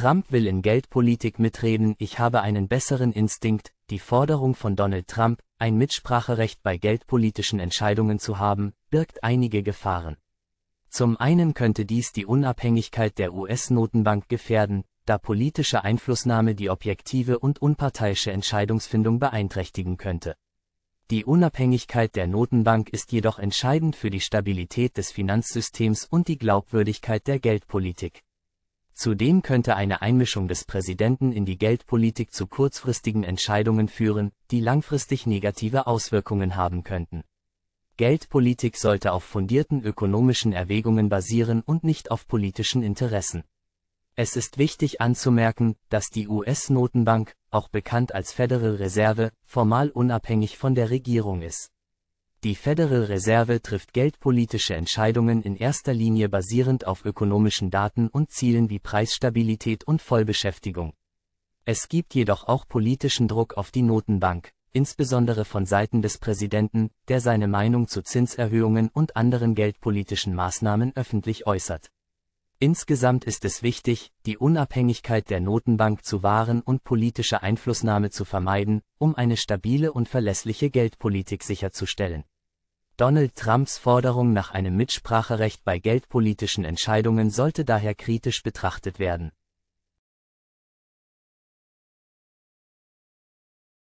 Trump will in Geldpolitik mitreden, ich habe einen besseren Instinkt, die Forderung von Donald Trump, ein Mitspracherecht bei geldpolitischen Entscheidungen zu haben, birgt einige Gefahren. Zum einen könnte dies die Unabhängigkeit der US-Notenbank gefährden, da politische Einflussnahme die objektive und unparteiische Entscheidungsfindung beeinträchtigen könnte. Die Unabhängigkeit der Notenbank ist jedoch entscheidend für die Stabilität des Finanzsystems und die Glaubwürdigkeit der Geldpolitik. Zudem könnte eine Einmischung des Präsidenten in die Geldpolitik zu kurzfristigen Entscheidungen führen, die langfristig negative Auswirkungen haben könnten. Geldpolitik sollte auf fundierten ökonomischen Erwägungen basieren und nicht auf politischen Interessen. Es ist wichtig anzumerken, dass die US-Notenbank, auch bekannt als Federal Reserve, formal unabhängig von der Regierung ist. Die Federal Reserve trifft geldpolitische Entscheidungen in erster Linie basierend auf ökonomischen Daten und Zielen wie Preisstabilität und Vollbeschäftigung. Es gibt jedoch auch politischen Druck auf die Notenbank, insbesondere von Seiten des Präsidenten, der seine Meinung zu Zinserhöhungen und anderen geldpolitischen Maßnahmen öffentlich äußert. Insgesamt ist es wichtig, die Unabhängigkeit der Notenbank zu wahren und politische Einflussnahme zu vermeiden, um eine stabile und verlässliche Geldpolitik sicherzustellen. Donald Trumps Forderung nach einem Mitspracherecht bei geldpolitischen Entscheidungen sollte daher kritisch betrachtet werden.